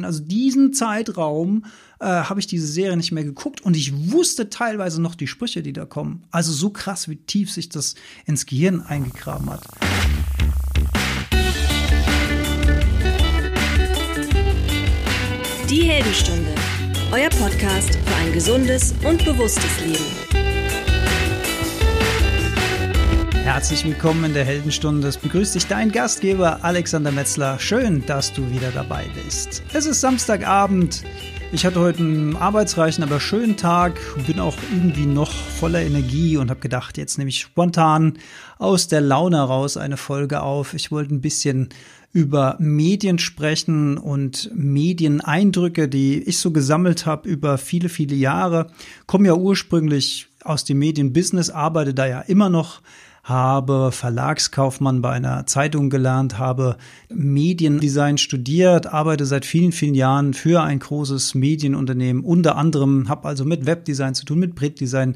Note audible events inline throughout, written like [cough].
Also diesen Zeitraum äh, habe ich diese Serie nicht mehr geguckt und ich wusste teilweise noch die Sprüche, die da kommen. Also so krass, wie tief sich das ins Gehirn eingegraben hat. Die Heldenstunde, euer Podcast für ein gesundes und bewusstes Leben. Herzlich willkommen in der Heldenstunde. Es begrüßt dich dein Gastgeber Alexander Metzler. Schön, dass du wieder dabei bist. Es ist Samstagabend. Ich hatte heute einen arbeitsreichen, aber schönen Tag. Bin auch irgendwie noch voller Energie und habe gedacht, jetzt nehme ich spontan aus der Laune raus eine Folge auf. Ich wollte ein bisschen über Medien sprechen und Medieneindrücke, die ich so gesammelt habe über viele, viele Jahre. Komme ja ursprünglich aus dem Medienbusiness, arbeite da ja immer noch habe Verlagskaufmann bei einer Zeitung gelernt, habe Mediendesign studiert, arbeite seit vielen, vielen Jahren für ein großes Medienunternehmen. Unter anderem habe also mit Webdesign zu tun, mit Printdesign,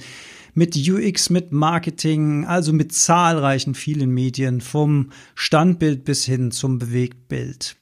mit UX, mit Marketing, also mit zahlreichen vielen Medien, vom Standbild bis hin zum Bewegtbild.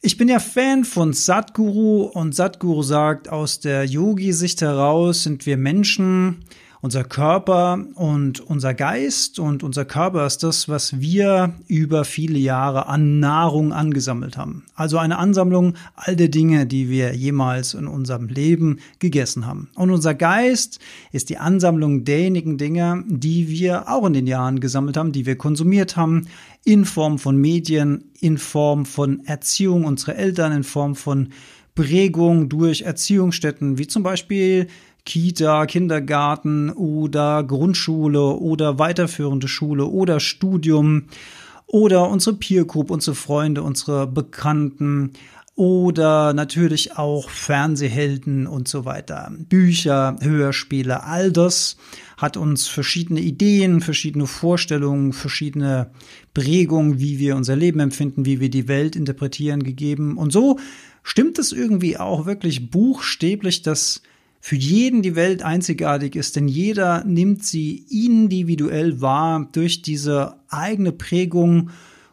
Ich bin ja Fan von Sadhguru und Sadhguru sagt, aus der Yogi-Sicht heraus sind wir Menschen unser Körper und unser Geist und unser Körper ist das, was wir über viele Jahre an Nahrung angesammelt haben. Also eine Ansammlung all der Dinge, die wir jemals in unserem Leben gegessen haben. Und unser Geist ist die Ansammlung derjenigen Dinge, die wir auch in den Jahren gesammelt haben, die wir konsumiert haben, in Form von Medien, in Form von Erziehung unserer Eltern, in Form von Prägung durch Erziehungsstätten, wie zum Beispiel Kita, Kindergarten oder Grundschule oder weiterführende Schule oder Studium oder unsere Peer Group, unsere Freunde, unsere Bekannten oder natürlich auch Fernsehhelden und so weiter. Bücher, Hörspiele, all das hat uns verschiedene Ideen, verschiedene Vorstellungen, verschiedene Prägungen, wie wir unser Leben empfinden, wie wir die Welt interpretieren, gegeben. Und so stimmt es irgendwie auch wirklich buchstäblich, dass für jeden die Welt einzigartig ist, denn jeder nimmt sie individuell wahr durch diese eigene Prägung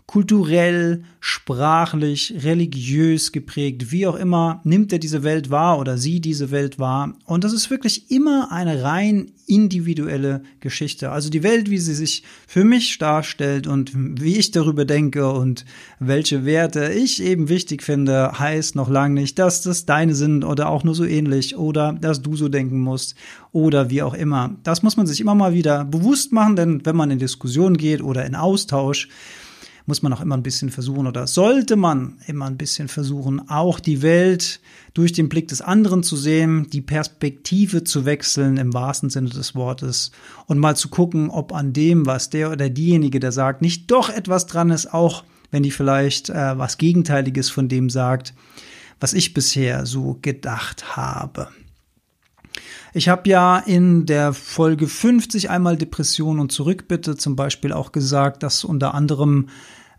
kulturell, sprachlich, religiös geprägt, wie auch immer, nimmt er diese Welt wahr oder sie diese Welt wahr. Und das ist wirklich immer eine rein individuelle Geschichte. Also die Welt, wie sie sich für mich darstellt und wie ich darüber denke und welche Werte ich eben wichtig finde, heißt noch lange nicht, dass das deine sind oder auch nur so ähnlich oder dass du so denken musst oder wie auch immer. Das muss man sich immer mal wieder bewusst machen, denn wenn man in Diskussionen geht oder in Austausch, muss man auch immer ein bisschen versuchen oder sollte man immer ein bisschen versuchen, auch die Welt durch den Blick des anderen zu sehen, die Perspektive zu wechseln im wahrsten Sinne des Wortes und mal zu gucken, ob an dem, was der oder diejenige da sagt, nicht doch etwas dran ist, auch wenn die vielleicht äh, was Gegenteiliges von dem sagt, was ich bisher so gedacht habe. Ich habe ja in der Folge 50 einmal Depression und Zurückbitte zum Beispiel auch gesagt, dass unter anderem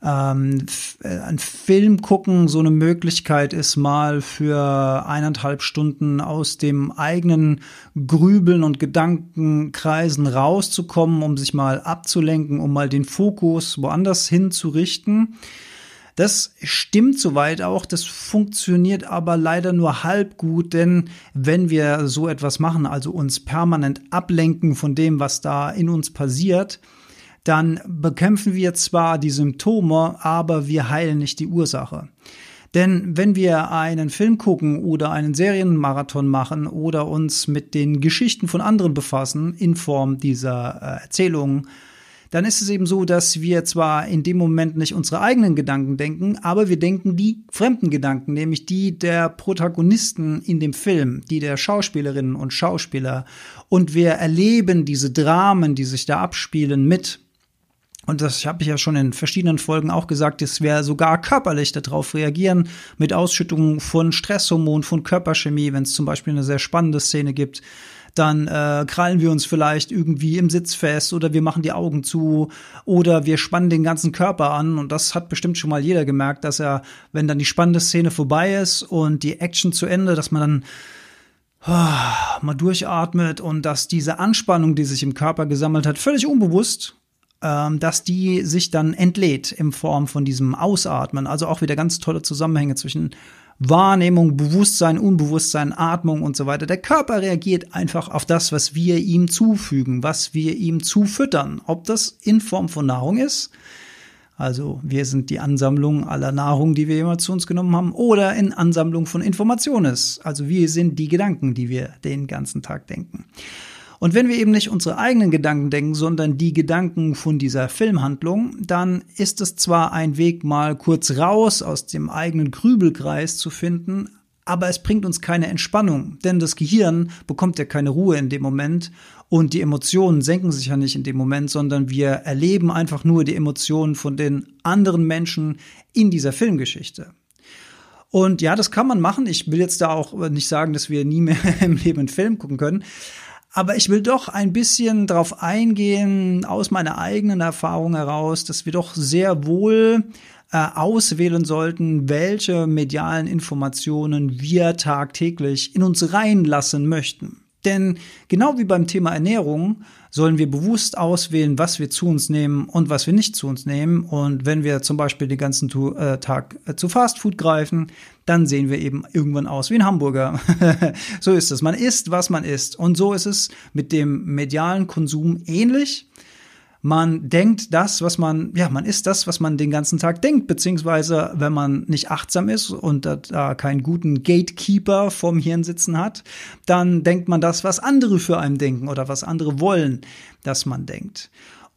ähm, äh, ein Film gucken so eine Möglichkeit ist, mal für eineinhalb Stunden aus dem eigenen Grübeln und Gedankenkreisen rauszukommen, um sich mal abzulenken, um mal den Fokus woanders hinzurichten. Das stimmt soweit auch, das funktioniert aber leider nur halb gut, denn wenn wir so etwas machen, also uns permanent ablenken von dem, was da in uns passiert, dann bekämpfen wir zwar die Symptome, aber wir heilen nicht die Ursache. Denn wenn wir einen Film gucken oder einen Serienmarathon machen oder uns mit den Geschichten von anderen befassen in Form dieser äh, Erzählungen, dann ist es eben so, dass wir zwar in dem Moment nicht unsere eigenen Gedanken denken, aber wir denken die fremden Gedanken, nämlich die der Protagonisten in dem Film, die der Schauspielerinnen und Schauspieler. Und wir erleben diese Dramen, die sich da abspielen, mit. Und das habe ich ja schon in verschiedenen Folgen auch gesagt, dass wir sogar körperlich darauf reagieren, mit Ausschüttungen von Stresshormonen, von Körperchemie, wenn es zum Beispiel eine sehr spannende Szene gibt, dann äh, krallen wir uns vielleicht irgendwie im Sitz fest oder wir machen die Augen zu oder wir spannen den ganzen Körper an. Und das hat bestimmt schon mal jeder gemerkt, dass er, wenn dann die spannende Szene vorbei ist und die Action zu Ende, dass man dann oh, mal durchatmet und dass diese Anspannung, die sich im Körper gesammelt hat, völlig unbewusst, ähm, dass die sich dann entlädt in Form von diesem Ausatmen. Also auch wieder ganz tolle Zusammenhänge zwischen Wahrnehmung, Bewusstsein, Unbewusstsein, Atmung und so weiter. Der Körper reagiert einfach auf das, was wir ihm zufügen, was wir ihm zufüttern. Ob das in Form von Nahrung ist, also wir sind die Ansammlung aller Nahrung, die wir immer zu uns genommen haben, oder in Ansammlung von Informationen ist. Also wir sind die Gedanken, die wir den ganzen Tag denken. Und wenn wir eben nicht unsere eigenen Gedanken denken, sondern die Gedanken von dieser Filmhandlung, dann ist es zwar ein Weg, mal kurz raus aus dem eigenen Grübelkreis zu finden, aber es bringt uns keine Entspannung, denn das Gehirn bekommt ja keine Ruhe in dem Moment und die Emotionen senken sich ja nicht in dem Moment, sondern wir erleben einfach nur die Emotionen von den anderen Menschen in dieser Filmgeschichte. Und ja, das kann man machen. Ich will jetzt da auch nicht sagen, dass wir nie mehr [laughs] im Leben einen Film gucken können. Aber ich will doch ein bisschen darauf eingehen, aus meiner eigenen Erfahrung heraus, dass wir doch sehr wohl äh, auswählen sollten, welche medialen Informationen wir tagtäglich in uns reinlassen möchten. Denn genau wie beim Thema Ernährung sollen wir bewusst auswählen, was wir zu uns nehmen und was wir nicht zu uns nehmen. Und wenn wir zum Beispiel den ganzen äh, Tag äh, zu Fastfood greifen, dann sehen wir eben irgendwann aus wie ein Hamburger. [laughs] so ist es. Man isst, was man isst. Und so ist es mit dem medialen Konsum ähnlich. Man denkt das, was man, ja, man ist das, was man den ganzen Tag denkt, beziehungsweise wenn man nicht achtsam ist und da, keinen guten Gatekeeper vorm Hirn sitzen hat, dann denkt man das, was andere für einen denken oder was andere wollen, dass man denkt.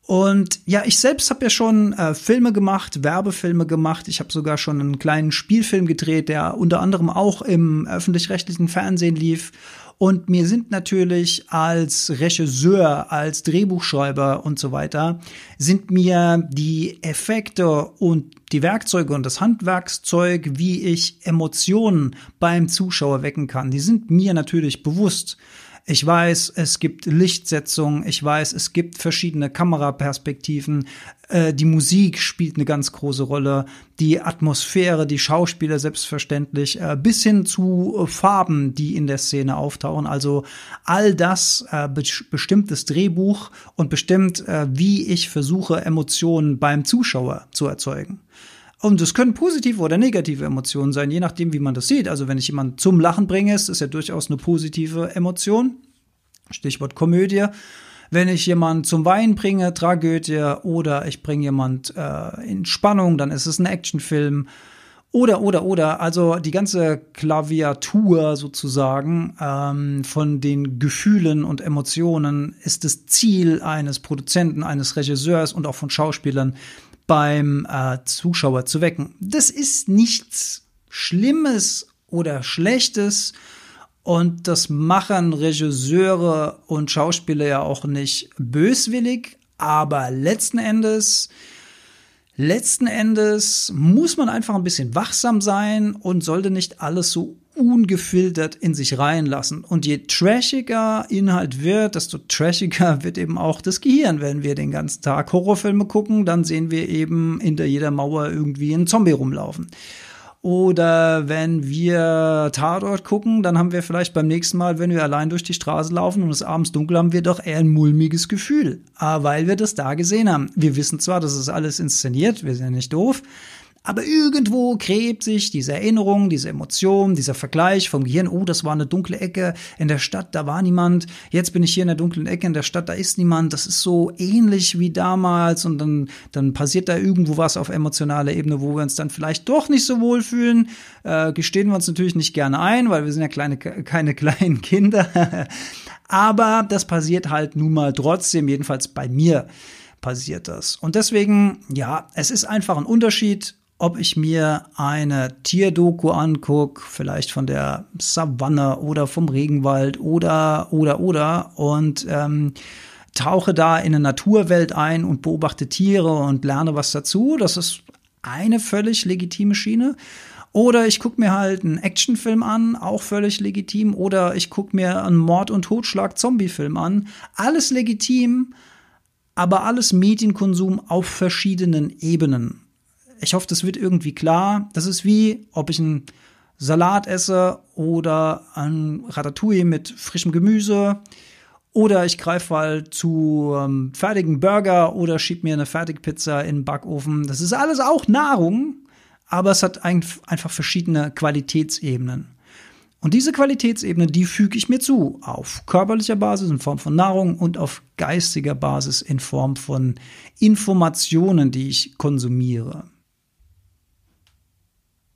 Und ja, ich selbst habe ja schon äh, Filme gemacht, Werbefilme gemacht. Ich habe sogar schon einen kleinen Spielfilm gedreht, der unter anderem auch im öffentlich-rechtlichen Fernsehen lief. Und mir sind natürlich als Regisseur, als Drehbuchschreiber und so weiter, sind mir die Effekte und die Werkzeuge und das Handwerkszeug, wie ich Emotionen beim Zuschauer wecken kann, die sind mir natürlich bewusst. Ich weiß, es gibt Lichtsetzungen, ich weiß, es gibt verschiedene Kameraperspektiven, äh, die Musik spielt eine ganz große Rolle, die Atmosphäre, die Schauspieler selbstverständlich, äh, bis hin zu äh, Farben, die in der Szene auftauchen. Also all das äh, be bestimmt das Drehbuch und bestimmt, äh, wie ich versuche, Emotionen beim Zuschauer zu erzeugen. Und es können positive oder negative Emotionen sein, je nachdem, wie man das sieht. Also wenn ich jemanden zum Lachen bringe, ist es ja durchaus eine positive Emotion. Stichwort Komödie. Wenn ich jemanden zum Weinen bringe, Tragödie, oder ich bringe jemand äh, in Spannung, dann ist es ein Actionfilm. Oder, oder, oder, also die ganze Klaviatur sozusagen ähm, von den Gefühlen und Emotionen ist das Ziel eines Produzenten, eines Regisseurs und auch von Schauspielern, beim äh, Zuschauer zu wecken. Das ist nichts Schlimmes oder Schlechtes und das machen Regisseure und Schauspieler ja auch nicht böswillig, aber letzten Endes letzten Endes muss man einfach ein bisschen wachsam sein und sollte nicht alles so ungefiltert in sich reinlassen. Und je trashiger Inhalt wird, desto trashiger [laughs] wird eben auch das Gehirn. Wenn wir den ganzen Tag Horrorfilme gucken, dann sehen wir eben hinter jeder Mauer irgendwie einen Zombie rumlaufen. Oder wenn wir Tatort gucken, dann haben wir vielleicht beim nächsten Mal, wenn wir allein durch die Straße laufen und es abends dunkel, haben wir doch eher ein mulmiges Gefühl. Ah, weil wir das da gesehen haben. Wir wissen zwar, dass es alles inszeniert, wir sind ja nicht doof, aber irgendwo gräbt sich diese Erinnerung, diese Emotion, dieser Vergleich vom Gehirn, oh, das war eine dunkle Ecke in der Stadt, da war niemand, jetzt bin ich hier in der dunklen Ecke in der Stadt, da ist niemand, das ist so ähnlich wie damals und dann, dann passiert da irgendwo was auf emotionaler Ebene, wo wir uns dann vielleicht doch nicht so wohl fühlen, äh, gestehen wir uns natürlich nicht gerne ein, weil wir sind ja kleine, keine kleinen Kinder, [laughs] aber das passiert halt nun mal trotzdem, jedenfalls bei mir passiert das. Und deswegen, ja, es ist einfach ein Unterschied, ob ich mir eine Tierdoku angucke, vielleicht von der Savanne oder vom Regenwald oder, oder, oder und ähm, tauche da in eine Naturwelt ein und beobachte Tiere und lerne was dazu. Das ist eine völlig legitime Schiene. Oder ich gucke mir halt einen Actionfilm an, auch völlig legitim. Oder ich gucke mir einen Mord- und Totschlag-Zombie-Film an. Alles legitim, aber alles Medienkonsum auf verschiedenen Ebenen ich hoffe, das wird irgendwie klar. Das ist wie, ob ich einen Salat esse oder ein Ratatouille mit frischem Gemüse. Oder ich greife mal zu ähm, fertigen Burger oder schieb mir eine Fertigpizza in den Backofen. Das ist alles auch Nahrung, aber es hat ein, einfach verschiedene Qualitätsebenen. Und diese Qualitätsebene, die füge ich mir zu. Auf körperlicher Basis in Form von Nahrung und auf geistiger Basis in Form von Informationen, die ich konsumiere.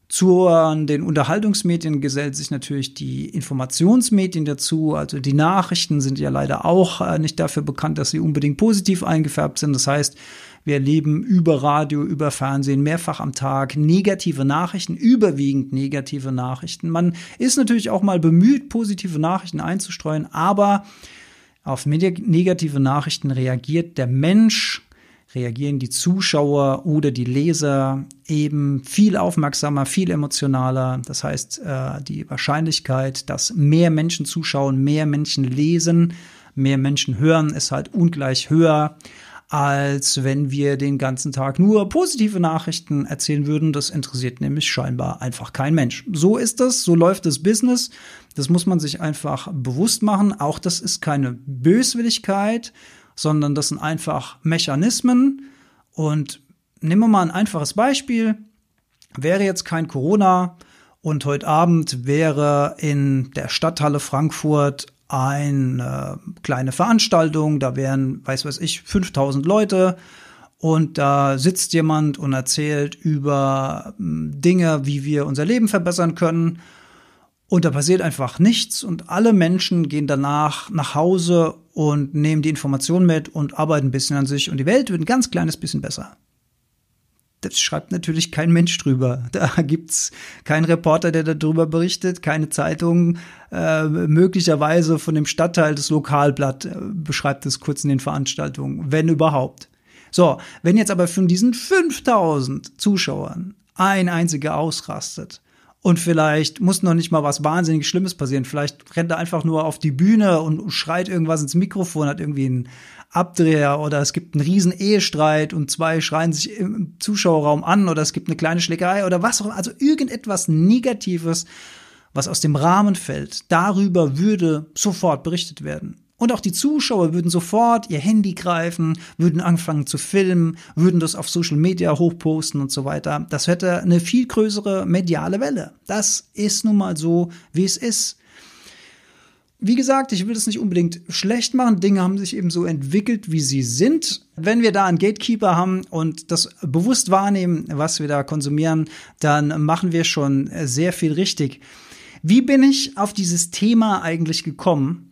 Zu den Unterhaltungsmedien gesellt sich natürlich die Informationsmedien dazu. Also die Nachrichten sind ja leider auch äh, nicht dafür bekannt, dass sie unbedingt positiv eingefärbt sind. Das heißt, wir erleben über Radio, über Fernsehen mehrfach am Tag negative Nachrichten, überwiegend negative Nachrichten. Man ist natürlich auch mal bemüht, positive Nachrichten einzustreuen, aber auf negative Nachrichten reagiert der Mensch reagieren die Zuschauer oder die Leser eben viel aufmerksamer, viel emotionaler. Das heißt, äh, die Wahrscheinlichkeit, dass mehr Menschen zuschauen, mehr Menschen lesen, mehr Menschen hören, ist halt ungleich höher, als wenn wir den ganzen Tag nur positive Nachrichten erzählen würden. Das interessiert nämlich scheinbar einfach kein Mensch. So ist das, so läuft das Business. Das muss man sich einfach bewusst machen. Auch das ist keine Böswilligkeit sondern das sind einfach Mechanismen. Und nehmen wir mal ein einfaches Beispiel. Wäre jetzt kein Corona und heute Abend wäre in der Stadthalle Frankfurt eine kleine Veranstaltung, da wären, weiß was ich, 5000 Leute und da sitzt jemand und erzählt über hm, Dinge, wie wir unser Leben verbessern können und da passiert einfach nichts und alle Menschen gehen danach nach Hause und nehmen die Informationen mit und arbeiten ein bisschen an sich und die Welt wird ein ganz kleines bisschen besser. Das schreibt natürlich kein Mensch drüber. [laughs] Da gibt's keinen Reporter, der darüber berichtet, keine Zeitung. Äh, möglicherweise von dem Stadtteil des Lokalblatt äh, beschreibt es kurz in den Veranstaltungen, wenn überhaupt. So, wenn jetzt aber von diesen 5000 Zuschauern ein einziger ausrastet, und vielleicht muss noch nicht mal was wahnsinnig Schlimmes passieren. Vielleicht rennt er einfach nur auf die Bühne und schreit irgendwas ins Mikrofon, hat irgendwie einen Abdreher oder es gibt einen riesen Ehestreit und zwei schreien sich im Zuschauerraum an oder es gibt eine kleine Schlägerei oder was auch immer. Also irgendetwas Negatives, was aus dem Rahmen fällt. Darüber würde sofort berichtet werden. Und auch die Zuschauer würden sofort ihr Handy greifen, würden anfangen zu filmen, würden das auf Social Media hochposten und so weiter. Das hätte eine viel größere mediale Welle. Das ist nun mal so, wie es ist. Wie gesagt, ich will das nicht unbedingt schlecht machen. Dinge haben sich eben so entwickelt, wie sie sind. Wenn wir da einen Gatekeeper haben und das bewusst wahrnehmen, was wir da konsumieren, dann machen wir schon sehr viel richtig. Wie bin ich auf dieses Thema eigentlich gekommen?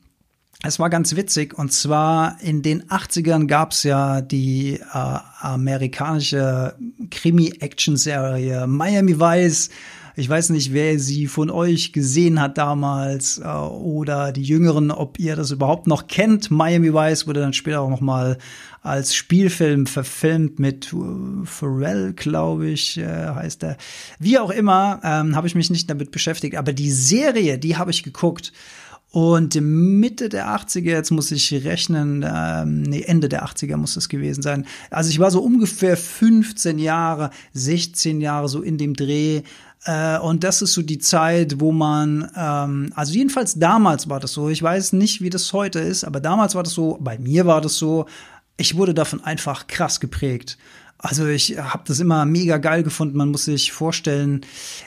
Es war ganz witzig und zwar in den 80ern gab es ja die äh, amerikanische Krimi-Action-Serie Miami Vice. Ich weiß nicht, wer sie von euch gesehen hat damals äh, oder die Jüngeren, ob ihr das überhaupt noch kennt. Miami Vice wurde dann später auch noch mal als Spielfilm verfilmt mit äh, Pharrell, glaube ich, äh, heißt er. Wie auch immer, ähm, habe ich mich nicht damit beschäftigt, aber die Serie, die habe ich geguckt. Und Mitte der 80er, jetzt muss ich rechnen, ähm, nee, Ende der 80er muss es gewesen sein. Also ich war so ungefähr 15 Jahre, 16 Jahre so in dem Dreh. Äh, und das ist so die Zeit, wo man, ähm, also jedenfalls damals war das so, ich weiß nicht, wie das heute ist, aber damals war das so, bei mir war das so, ich wurde davon einfach krass geprägt. Also ich habe das immer mega geil gefunden, man muss sich vorstellen.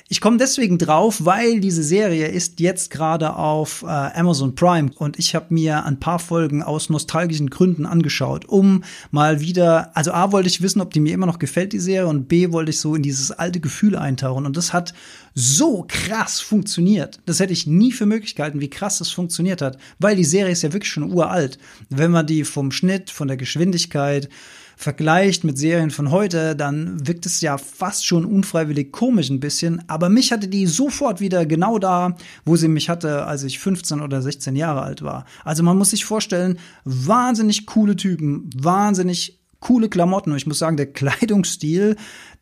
Ich komme deswegen drauf, weil diese Serie ist jetzt gerade auf äh, Amazon Prime und ich habe mir ein paar Folgen aus nostalgischen Gründen angeschaut, um mal wieder, also A wollte ich wissen, ob die mir immer noch gefällt, die Serie, und B wollte ich so in dieses alte Gefühl eintauchen. Und das hat so krass funktioniert. Das hätte ich nie für möglich gehalten, wie krass das funktioniert hat, weil die Serie ist ja wirklich schon uralt. Wenn man die vom Schnitt, von der Geschwindigkeit, vergleicht mit Serien von heute, dann wirkt es ja fast schon unfreiwillig komisch ein bisschen. Aber mich hatte die sofort wieder genau da, wo sie mich hatte, als ich 15 oder 16 Jahre alt war. Also man muss sich vorstellen, wahnsinnig coole Typen, wahnsinnig coole Klamotten. Und ich muss sagen, der [laughs] Kleidungsstil,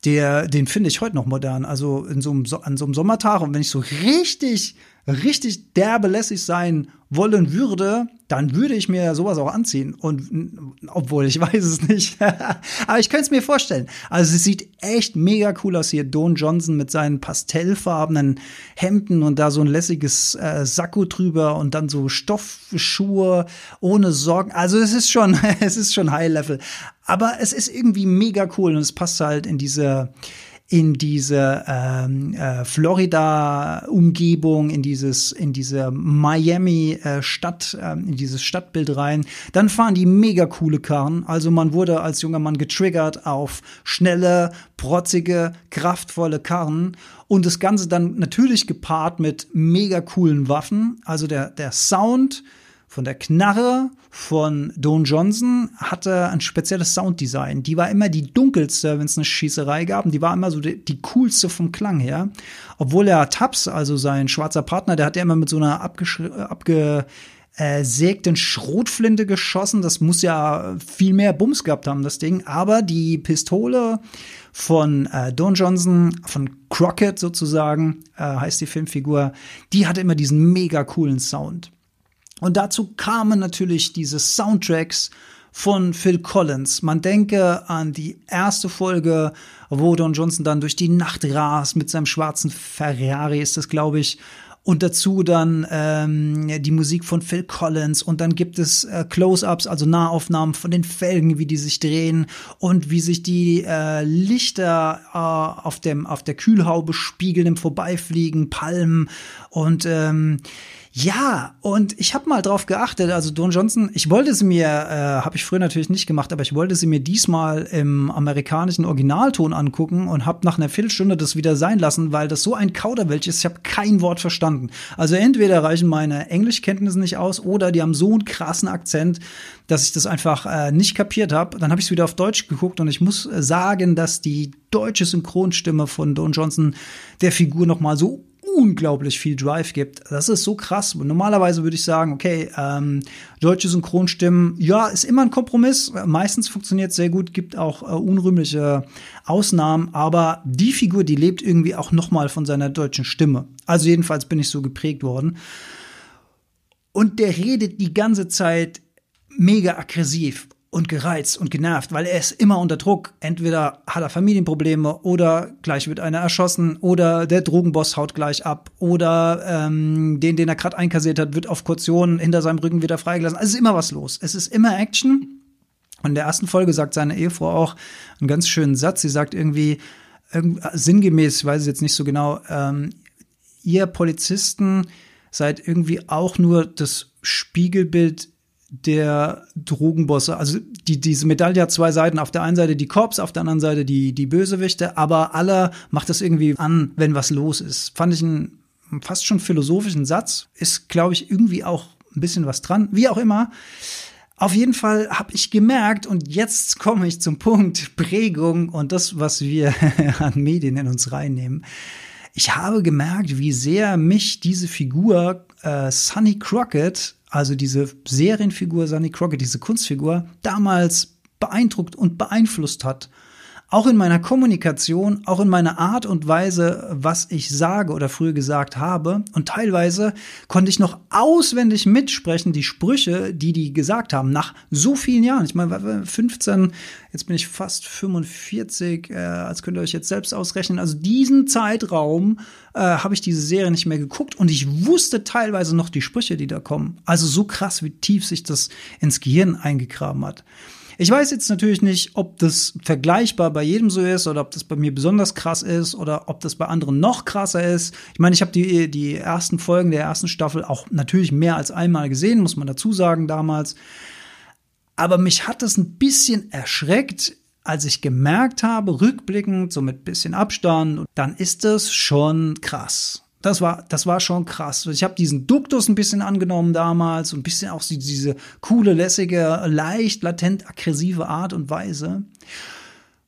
der, den finde ich heute noch modern. Also in so einem, an so einem Sommertag und wenn ich so richtig richtig derbe lässig sein wollen würde, dann würde ich mir sowas auch anziehen. Und obwohl ich [laughs] weiß es nicht. [laughs] Aber ich könnte es mir vorstellen. Also es sieht echt mega cool aus hier. Don Johnson mit seinen pastellfarbenen Hemden und da so ein lässiges äh, Sakko drüber und dann so Stoffschuhe ohne Sorgen. Also es ist schon, [laughs] es ist schon High Level. Aber es ist irgendwie mega cool und es passt halt in diese in diese ähm, äh, Florida-Umgebung, in dieses, in diese Miami-Stadt, äh, äh, in dieses Stadtbild rein. Dann fahren die mega coole Karren. Also man wurde als junger Mann getriggert auf schnelle, protzige, kraftvolle Karren. Und das Ganze dann natürlich gepaart mit mega coolen Waffen. Also der, der Sound von der Knarre von Don Johnson hatte ein spezielles Sounddesign. Die war immer die dunkelste, wenn es eine Schießerei gab. Und die war immer so die, die, coolste vom Klang her. Obwohl er Tabs, also sein schwarzer Partner, der hat ja immer mit so einer abge äh, Schrotflinte geschossen. Das muss ja viel mehr Bums gehabt haben, das Ding. Aber die Pistole von äh, Don Johnson, von Crockett sozusagen, äh, heißt die Filmfigur, die hatte immer diesen mega coolen Sound. Und dazu kamen natürlich diese Soundtracks von Phil Collins. Man denke an die erste Folge, wo Don Johnson dann durch die Nacht rast mit seinem schwarzen Ferrari, ist das, glaube ich. Und dazu dann ähm, die Musik von Phil Collins. Und dann gibt es äh, Close-ups, also Nahaufnahmen von den Felgen, wie die sich drehen und wie sich die äh, Lichter äh, auf, dem, auf der Kühlhaube spiegeln im Vorbeifliegen, Palmen und ähm, ja, und ich habe mal drauf geachtet, also Don Johnson, ich wollte sie mir, äh, habe ich früher natürlich nicht gemacht, aber ich wollte sie mir diesmal im amerikanischen Originalton angucken und habe nach einer Viertelstunde das wieder sein lassen, weil das so ein Kauderwelsch ist, ich habe kein Wort verstanden. Also entweder reichen meine Englischkenntnisse nicht aus oder die haben so einen krassen Akzent, dass ich das einfach äh, nicht kapiert habe. Dann habe ich es wieder auf Deutsch geguckt und ich muss äh, sagen, dass die deutsche Synchronstimme von Don Johnson der Figur noch mal so unglaublich viel Drive gibt. Das ist so krass. Normalerweise würde ich sagen, okay, ähm, deutsche Synchronstimmen, ja, ist immer ein Kompromiss. Meistens funktioniert sehr gut, gibt auch äh, unrühmliche Ausnahmen, aber die Figur, die lebt irgendwie auch noch mal von seiner deutschen Stimme. Also jedenfalls bin ich so geprägt worden. Und der redet die ganze Zeit mega aggressiv und gereizt und genervt, weil er ist immer unter Druck. Entweder hat er Familienprobleme oder gleich wird einer erschossen oder der Drogenboss haut gleich ab oder ähm, den, den er gerade einkassiert hat, wird auf Kaution hinter seinem Rücken wieder freigelassen. Also es ist immer was los. Es ist immer Action. Und in der ersten Folge sagt seine Ehefrau auch einen ganz schönen Satz. Sie sagt irgendwie, sinngemäß, ich weiß es jetzt nicht so genau, ähm, ihr Polizisten seid irgendwie auch nur das Spiegelbild der Drogenbosse. Also die, diese Medaille hat zwei Seiten. Auf der einen Seite die Cops, auf der anderen Seite die, die Bösewichte, aber alle macht das irgendwie an, wenn was los ist. Fand ich einen fast schon philosophischen Satz. Ist, glaube ich, irgendwie auch ein bisschen was dran. Wie auch immer. Auf jeden Fall habe ich gemerkt, und jetzt komme ich zum Punkt [laughs] Prägung und das, was wir [laughs] an Medien in uns reinnehmen. Ich habe gemerkt, wie sehr mich diese Figur äh, Sonny Crockett, also diese Serienfigur Sonny Crockett, diese Kunstfigur, damals beeindruckt und beeinflusst hat auch in meiner Kommunikation, auch in meiner Art und Weise, was ich sage oder früher gesagt habe. Und teilweise konnte ich noch auswendig mitsprechen, die Sprüche, die die gesagt haben, nach so vielen Jahren. Ich meine, 15, jetzt bin ich fast 45, äh, als könnt ihr euch jetzt selbst ausrechnen. Also diesen Zeitraum äh, habe ich diese Serie nicht mehr geguckt und ich wusste teilweise noch die Sprüche, die da kommen. Also so krass, wie tief sich das ins Gehirn eingegraben hat. Ich weiß jetzt natürlich nicht, ob das vergleichbar bei jedem so ist oder ob das bei mir besonders krass ist oder ob das bei anderen noch krasser ist. Ich meine, ich habe die, die ersten Folgen der ersten Staffel auch natürlich mehr als einmal gesehen, muss man dazu sagen, damals. Aber mich hat das ein bisschen erschreckt, als ich gemerkt habe, rückblickend, so mit bisschen Abstand, dann ist das schon krass. Das war, das war schon krass. Ich habe diesen Duktus ein bisschen angenommen damals und ein bisschen auch diese coole, lässige, leicht, latent aggressive Art und Weise.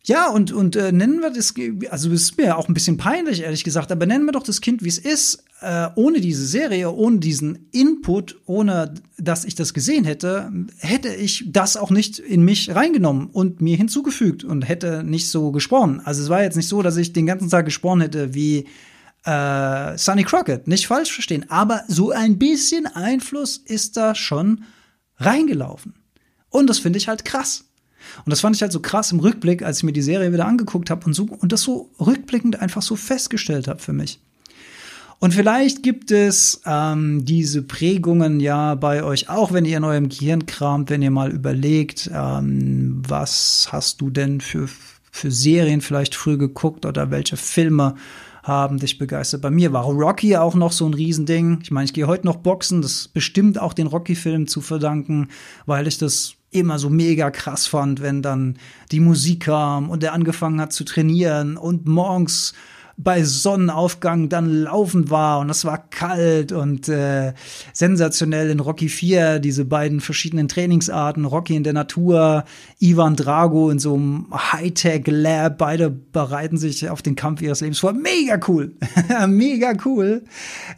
Ja, und, und äh, nennen wir das, also es ist mir auch ein bisschen peinlich, ehrlich gesagt, aber nennen wir doch das Kind, wie es ist, äh, ohne diese Serie, ohne diesen Input, ohne dass ich das gesehen hätte, hätte ich das auch nicht in mich reingenommen und mir hinzugefügt und hätte nicht so gesprochen. Also es war jetzt nicht so, dass ich den ganzen Tag gesprochen hätte wie äh, Sonny Crockett. Nicht falsch verstehen, aber so ein bisschen Einfluss ist da schon reingelaufen. Und das finde ich halt krass. Und das fand ich halt so krass im Rückblick, als ich mir die Serie wieder angeguckt habe und, so, und das so rückblickend einfach so festgestellt habe für mich. Und vielleicht gibt es ähm, diese Prägungen ja bei euch auch, wenn ihr in eurem Gehirn kramt, wenn ihr mal überlegt, ähm, was hast du denn für, für Serien vielleicht früh geguckt oder welche Filme haben dich begeistert. Bei mir war Rocky auch noch so ein Riesending. Ich meine, ich gehe heute noch boxen, das bestimmt auch den Rocky-Film zu verdanken, weil ich das immer so mega krass fand, wenn dann die Musik kam und er angefangen hat zu trainieren und morgens bei Sonnenaufgang dann laufen war und es war kalt und äh, sensationell in Rocky 4, diese beiden verschiedenen Trainingsarten, Rocky in der Natur, Ivan Drago in so einem Hightech-Lab, beide bereiten sich auf den Kampf ihres Lebens vor. Mega cool, [laughs] mega cool.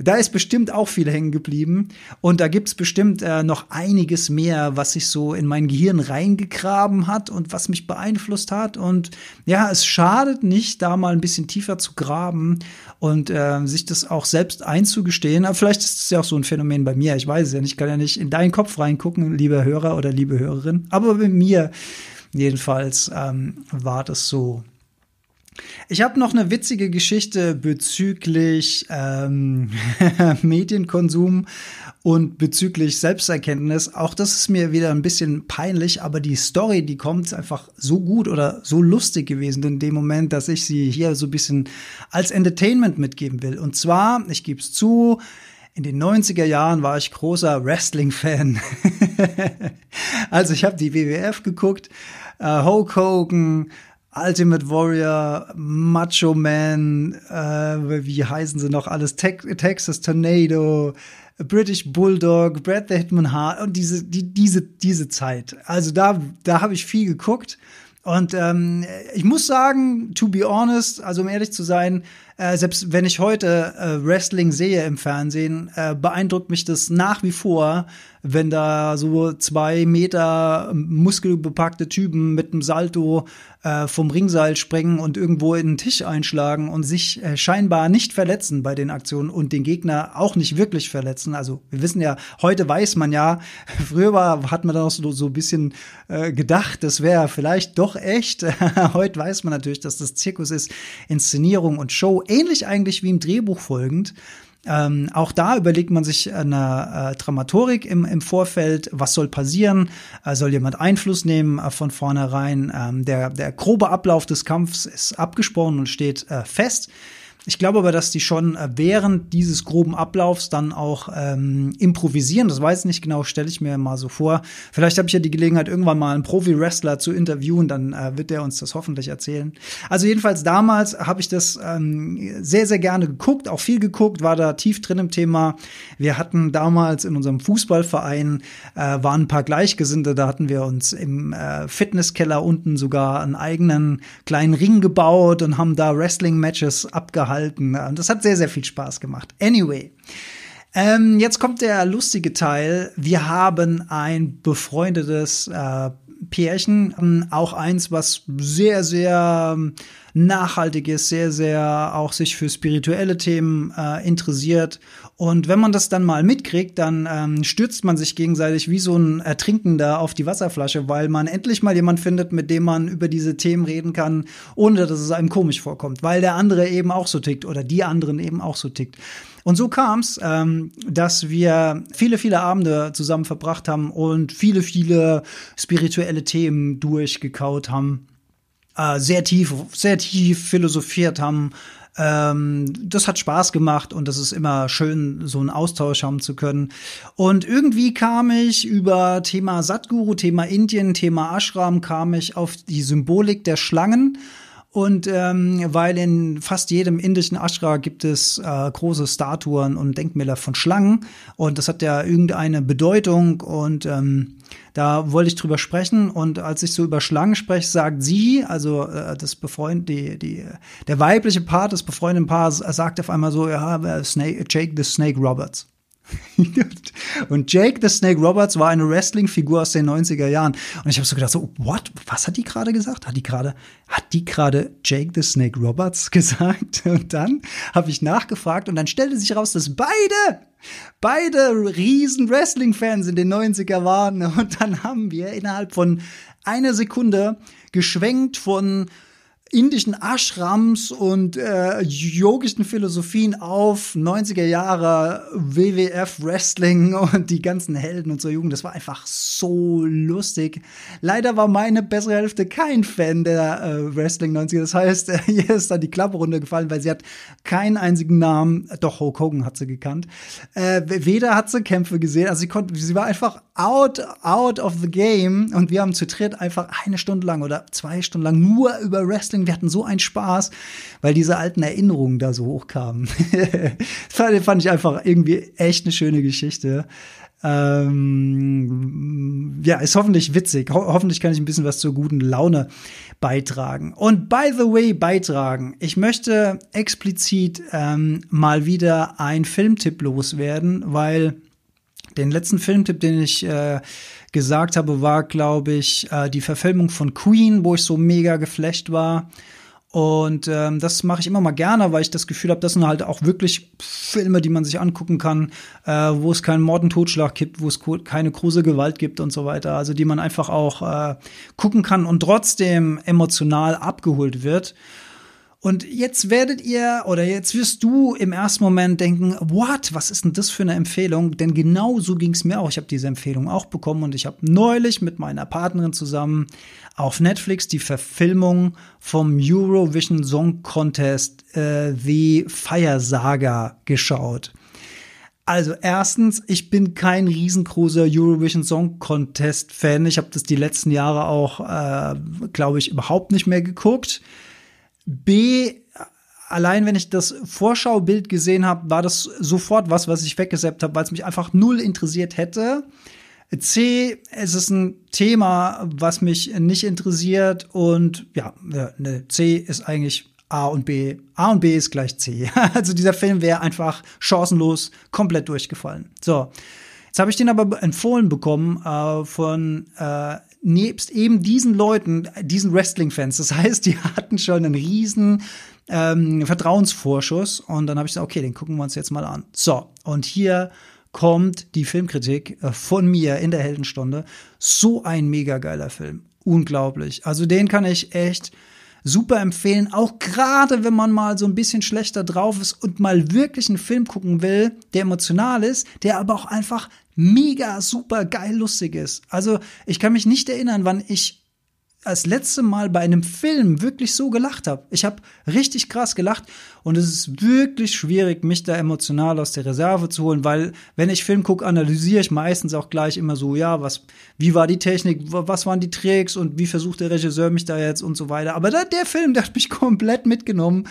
Da ist bestimmt auch viel hängen geblieben und da gibt es bestimmt äh, noch einiges mehr, was sich so in mein Gehirn reingegraben hat und was mich beeinflusst hat und ja, es schadet nicht, da mal ein bisschen tiefer zu graben begraben und äh, sich das auch selbst einzugestehen. Aber vielleicht ist es ja auch so ein Phänomen bei mir. Ich weiß es ja nicht. Ich kann ja nicht in deinen Kopf reingucken, lieber Hörer oder liebe Hörerin. Aber bei mir jedenfalls ähm, war das so. Ich habe noch eine witzige Geschichte bezüglich ähm, [laughs] Medienkonsum und bezüglich Selbsterkenntnis, auch das ist mir wieder ein bisschen peinlich, aber die Story, die kommt einfach so gut oder so lustig gewesen in dem Moment, dass ich sie hier so ein bisschen als Entertainment mitgeben will. Und zwar, ich gebe es zu, in den 90er Jahren war ich großer Wrestling-Fan. [laughs] also ich habe die WWF geguckt, äh, Hulk Hogan, Ultimate Warrior, Macho Man, äh, wie heißen sie noch alles, Te Texas Tornado, British Bulldog, Brad the Hitman Hart und diese, die, diese, diese Zeit. Also da, da habe ich viel geguckt. Und ähm, ich muss sagen, to be honest, also um ehrlich zu sein, äh, selbst wenn ich heute äh, Wrestling sehe im Fernsehen, äh, beeindruckt mich das nach wie vor, wenn da so zwei Meter muskelbepackte Typen mit einem Salto äh, vom Ringseil springen und irgendwo in den Tisch einschlagen und sich äh, scheinbar nicht verletzen bei den Aktionen und den Gegner auch nicht wirklich verletzen. Also wir wissen ja, heute weiß man ja, [laughs] früher war, hat man da noch so, so ein bisschen äh, gedacht, das wäre vielleicht doch echt. [laughs] heute weiß man natürlich, dass das Zirkus ist, Inszenierung und Show, ähnlich eigentlich wie im Drehbuch folgend. Ähm, auch da überlegt man sich eine äh, Dramatorik im, im Vorfeld, was soll passieren, äh, soll jemand Einfluss nehmen äh, von vornherein. Ähm, der, der grobe Ablauf des Kampfs ist abgesprochen und steht äh, fest. Ich glaube aber, dass die schon äh, während dieses groben Ablaufs dann auch ähm, improvisieren. Das weiß ich nicht genau, stelle ich mir mal so vor. Vielleicht habe ich ja die Gelegenheit, irgendwann mal einen Profi-Wrestler zu interviewen, dann äh, wird der uns das hoffentlich erzählen. Also jedenfalls damals habe ich das ähm, sehr, sehr gerne geguckt, auch viel geguckt, war da tief drin im Thema. Wir hatten damals in unserem Fußballverein äh, waren ein paar Gleichgesinnte, da hatten wir uns im äh, Fitnesskeller unten sogar einen eigenen kleinen Ring gebaut und haben da Wrestling-Matches abgehalten unterhalten. Und das hat sehr, sehr viel Spaß gemacht. Anyway. Ähm, jetzt kommt der lustige Teil. Wir haben ein befreundetes äh, Pärchen, ähm, auch eins, was sehr, sehr äh, nachhaltig ist, sehr, sehr auch sich für spirituelle Themen äh, interessiert. Und wenn man das dann mal mitkriegt, dann ähm, stürzt man sich gegenseitig wie so ein Ertrinkender auf die Wasserflasche, weil man endlich mal jemand findet, mit dem man über diese Themen reden kann, ohne dass es einem komisch vorkommt, weil der andere eben auch so tickt oder die anderen eben auch so tickt. Und so kam es, ähm, dass wir viele, viele Abende zusammen verbracht haben und viele, viele spirituelle Themen durchgekaut haben äh, sehr tief, sehr tief philosophiert haben. Ähm, das hat Spaß gemacht und das ist immer schön, so einen Austausch haben zu können. Und irgendwie kam ich über Thema Satguru, Thema Indien, Thema Ashram, kam ich auf die Symbolik der Schlangen. Und ähm, weil in fast jedem indischen Ashra gibt es äh, große Statuen und Denkmäler von Schlangen. Und das hat ja irgendeine Bedeutung. Und ähm, da wollte ich drüber sprechen. Und als ich so über Schlangen spreche, sagt sie, also äh, das befreund, die, die, der weibliche Part des befreundeten Paares, sagt auf einmal so, ja, äh, Snake, Jake the Snake Roberts. [laughs] und Jake the Snake Roberts war eine Wrestling-Figur aus den 90er Jahren. Und ich habe so gedacht, so, what? Was hat die gerade gesagt? Hat die gerade, hat die gerade Jake the Snake Roberts [laughs] gesagt? Und dann habe ich nachgefragt und dann stellte sich raus, dass beide, beide riesen Wrestling-Fans in den 90er waren. Und dann haben wir innerhalb von einer Sekunde geschwenkt von indischen Ashrams und äh, yogischen Philosophien auf, 90er Jahre WWF Wrestling [laughs] und die ganzen Helden und so Jugend. Das war einfach so lustig. Leider war meine bessere Hälfte kein Fan der äh, Wrestling 90er. Das heißt, hier [laughs] ist dann die Klappe runtergefallen, weil sie hat keinen einzigen Namen, doch Hulk Hogan hat sie gekannt. Äh, weder hat sie Kämpfe gesehen, also sie konnte, sie war einfach out, out of the game und wir haben zu dritt einfach eine Stunde lang oder zwei Stunden lang nur über Wrestling Blödsinn, wir hatten so einen Spaß, weil diese alten Erinnerungen da so hochkamen. das [laughs] fand ich einfach irgendwie echt eine schöne Geschichte. Ähm, ja, ist hoffentlich witzig. Ho hoffentlich kann ich ein bisschen was zur guten Laune beitragen. Und by the way, beitragen. Ich möchte explizit ähm, mal wieder einen Filmtipp loswerden, weil den letzten Filmtipp, den ich äh, gesagt habe, war, glaube ich, äh, die Verfilmung von Queen, wo ich so mega geflecht war. Und ähm, das mache ich immer mal gerne, weil ich das Gefühl habe, das sind halt auch wirklich Filme, die man sich angucken kann, äh, wo es keinen Mord und Totschlag gibt, wo es keine große Gewalt gibt und so weiter. Also die man einfach auch äh, gucken kann und trotzdem emotional abgeholt wird. Und jetzt werdet ihr oder jetzt wirst du im ersten Moment denken, what, was ist denn das für eine Empfehlung? Denn genau so ging es mir auch. Ich habe diese Empfehlung auch bekommen und ich habe neulich mit meiner Partnerin zusammen auf Netflix die Verfilmung vom Eurovision Song Contest äh, The Fire Saga geschaut. Also erstens, ich bin kein riesengroßer Eurovision Song Contest Fan. Ich habe das die letzten Jahre auch, äh, glaube ich, überhaupt nicht mehr geguckt. B, allein wenn ich das Vorschaubild gesehen habe, war das sofort was, was ich weggesappt habe, weil es mich einfach null interessiert hätte. C, es ist ein Thema, was mich nicht interessiert und ja, ne, ne C ist eigentlich A und B. A und B ist gleich C. [laughs] Also dieser Film wäre einfach chancenlos komplett durchgefallen. So. Jetzt habe ich den aber empfohlen bekommen äh, von äh, nebst eben diesen Leuten, diesen Wrestling-Fans. Das heißt, die hatten schon einen riesen ähm, Vertrauensvorschuss. Und dann habe ich gesagt, okay, den gucken wir uns jetzt mal an. So, und hier kommt die Filmkritik äh, von mir in der Heldenstunde. So ein mega geiler Film. Unglaublich. Also den kann ich echt super empfehlen. Auch gerade, wenn man mal so ein bisschen schlechter drauf ist und mal wirklich einen Film gucken will, der emotional ist, der aber auch einfach mega super geil lustig ist. Also ich kann mich nicht erinnern, wann ich als letzte Mal bei einem Film wirklich so gelacht habe. Ich habe richtig krass gelacht und es ist wirklich schwierig, mich da emotional aus der Reserve zu holen, weil wenn ich Film gucke, analysiere ich meistens auch gleich immer so, ja, was, wie war die Technik, was waren die Tricks und wie versucht der Regisseur mich da jetzt und so weiter. Aber da, der Film, der hat mich [laughs] komplett mitgenommen.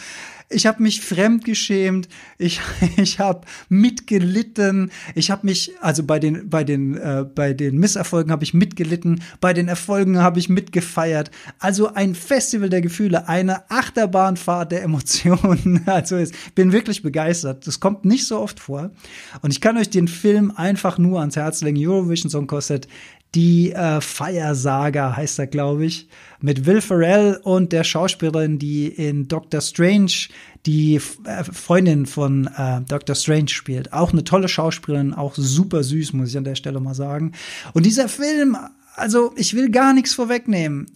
Ich habe mich fremdgeschämt, ich, [laughs] ich habe mitgelitten, ich habe mich, also bei den, bei den, äh, bei den Misserfolgen habe ich mitgelitten, bei den Erfolgen habe ich mitgefallen feiert. Also ein Festival der Gefühle, eine Achterbahnfahrt der Emotionen. [laughs] Also ich bin wirklich begeistert. Das kommt nicht so oft vor. Und ich kann euch den Film einfach nur ans Herz legen. Eurovision Song Contest. Die äh, Feiersaga heißt er, glaube ich, mit Will Ferrell und der Schauspielerin, die in Doctor Strange die äh, Freundin von äh, Doctor Strange spielt. Auch eine tolle Schauspielerin, auch super süß, muss ich an der Stelle mal sagen. Und dieser Film also ich will gar nichts vorwegnehmen.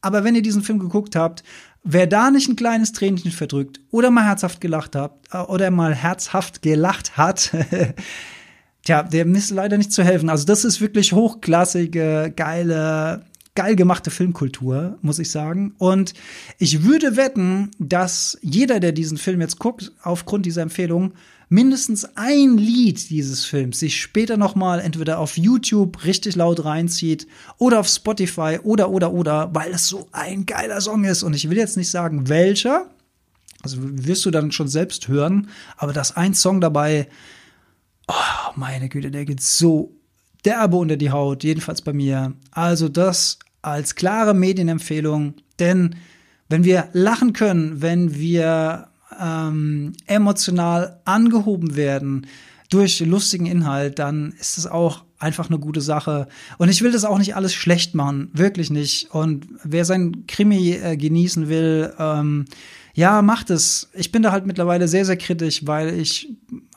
Aber wenn ihr diesen Film geguckt habt, wer da nicht ein kleines Tränchen verdrückt oder mal herzhaft gelacht habt äh, oder mal herzhaft gelacht hat, [laughs] tja, dem ist leider nicht zu helfen. Also das ist wirklich hochklassige, geile, geil gemachte Filmkultur, muss ich sagen. Und ich würde wetten, dass jeder, der diesen Film jetzt guckt, aufgrund dieser Empfehlung mindestens ein Lied dieses Films sich später nochmal entweder auf YouTube richtig laut reinzieht oder auf Spotify oder, oder, oder, weil das so ein geiler Song ist. Und ich will jetzt nicht sagen, welcher. Also wirst du dann schon selbst hören. Aber das ein Song dabei, oh, meine Güte, der geht so derbe unter die Haut, jedenfalls bei mir. Also das als klare Medienempfehlung, denn wenn wir lachen können, wenn wir ähm, emotional angehoben werden durch lustigen Inhalt, dann ist das auch einfach eine gute Sache. Und ich will das auch nicht alles schlecht machen, wirklich nicht. Und wer sein Krimi äh, genießen will, ähm, ja, macht es. Ich bin da halt mittlerweile sehr, sehr kritisch, weil ich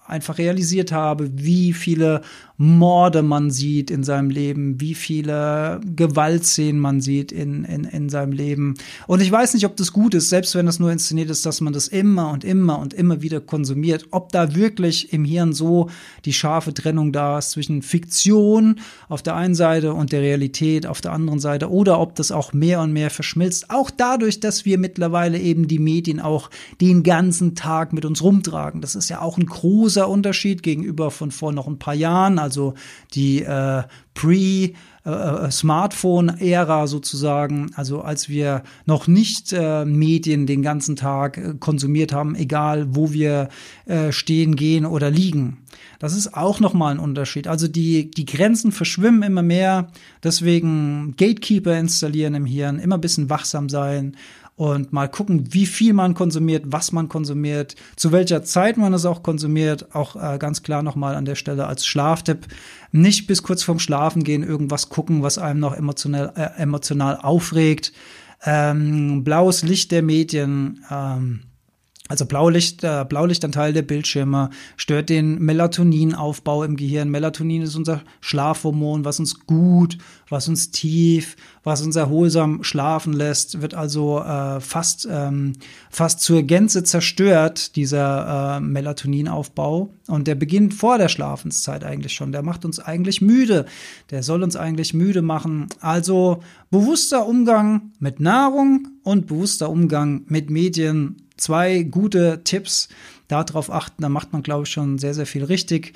einfach realisiert habe, wie viele Morde man sieht in seinem Leben, wie viele Gewaltszenen man sieht in, in, in seinem Leben. Und ich weiß nicht, ob das gut ist, selbst wenn das nur inszeniert ist, dass man das immer und immer und immer wieder konsumiert, ob da wirklich im Hirn so die scharfe Trennung da ist zwischen Fiktion auf der einen Seite und der Realität auf der anderen Seite oder ob das auch mehr und mehr verschmilzt. Auch dadurch, dass wir mittlerweile eben die Medien auch den ganzen Tag mit uns rumtragen. Das ist ja auch ein großer Unterschied gegenüber von vor noch ein paar Jahren also die äh, Pre- äh, äh, Smartphone-Ära sozusagen, also als wir noch nicht äh, Medien den ganzen Tag äh, konsumiert haben, egal wo wir äh, stehen, gehen oder liegen. Das ist auch nochmal ein Unterschied. Also die, die Grenzen verschwimmen immer mehr, deswegen Gatekeeper installieren im Hirn, immer ein bisschen wachsam sein, und mal gucken, wie viel man konsumiert, was man konsumiert, zu welcher Zeit man es auch konsumiert. Auch äh, ganz klar nochmal an der Stelle als Schlaftipp. Nicht bis kurz vorm Schlafen gehen irgendwas gucken, was einem noch emotional, äh, emotional aufregt. Ähm, blaues Licht der Medien. Ähm, also Blaulicht, äh, Blaulichtanteil der Bildschirme stört den Melatoninaufbau im Gehirn. Melatonin ist unser Schlafhormon, was uns gut, was uns tief, was uns erholsam schlafen lässt, wird also äh, fast, ähm, fast zur Gänze zerstört, dieser äh, Melatoninaufbau. Und der beginnt vor der Schlafenszeit eigentlich schon. Der macht uns eigentlich müde. Der soll uns eigentlich müde machen. Also bewusster Umgang mit Nahrung und bewusster Umgang mit Medien. Zwei gute Tipps. Darauf achten, da macht man, glaube ich, schon sehr, sehr viel richtig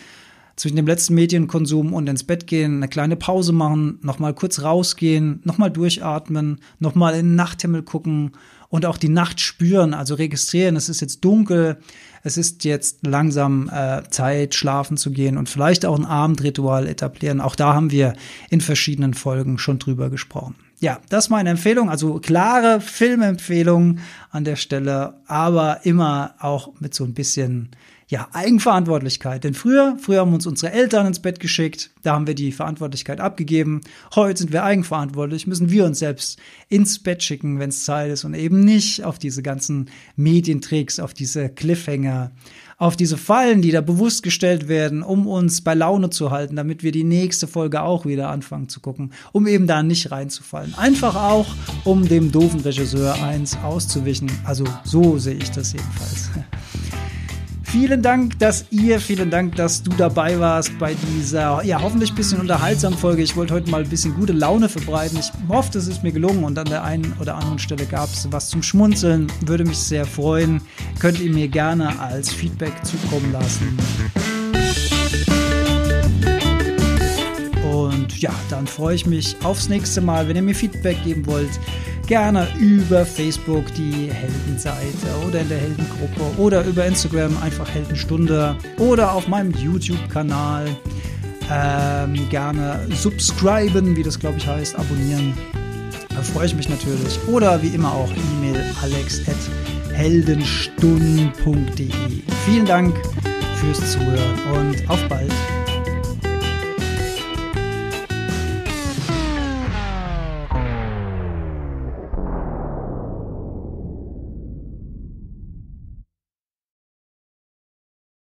zwischen dem letzten Medienkonsum und ins Bett gehen, eine kleine Pause machen, nochmal kurz rausgehen, nochmal durchatmen, nochmal in den Nachthimmel gucken und auch die Nacht spüren, also registrieren, es ist jetzt dunkel, es ist jetzt langsam äh, Zeit, schlafen zu gehen und vielleicht auch ein Abendritual etablieren. Auch da haben wir in verschiedenen Folgen schon drüber gesprochen. Ja, das ist meine Empfehlung, also klare Filmempfehlung an der Stelle, aber immer auch mit so ein bisschen ja, Eigenverantwortlichkeit. Denn früher, früher haben uns unsere Eltern ins Bett geschickt, da haben wir die Verantwortlichkeit abgegeben. Heute sind wir eigenverantwortlich, müssen wir uns selbst ins Bett schicken, wenn es Zeit ist und eben nicht auf diese ganzen Medientricks, auf diese Cliffhanger, auf diese Fallen, die da bewusst gestellt werden, um uns bei Laune zu halten, damit wir die nächste Folge auch wieder anfangen zu gucken, um eben da nicht reinzufallen. Einfach auch, um dem doofen Regisseur eins auszuwischen. Also so sehe ich das jedenfalls. [laughs] Vielen Dank, dass ihr, vielen Dank, dass du dabei warst bei dieser, ja, hoffentlich ein bisschen unterhaltsamen Folge. Ich wollte heute mal ein bisschen gute Laune verbreiten. Ich hoffe, es ist mir gelungen und an der einen oder anderen Stelle gab es was zum Schmunzeln. Würde mich sehr freuen. Könnt ihr mir gerne als Feedback zukommen lassen. Und ja, dann freue ich mich aufs nächste Mal, wenn ihr mir Feedback geben wollt gerne über Facebook die Heldenseite oder in der Heldengruppe oder über Instagram einfach Heldenstunde oder auf meinem YouTube-Kanal. Ähm, gerne subscriben, wie das glaube ich heißt, abonnieren. Da freue ich mich natürlich. Oder wie immer auch E-Mail alex.heldenstunden.de. Vielen Dank fürs Zuhören und auf bald.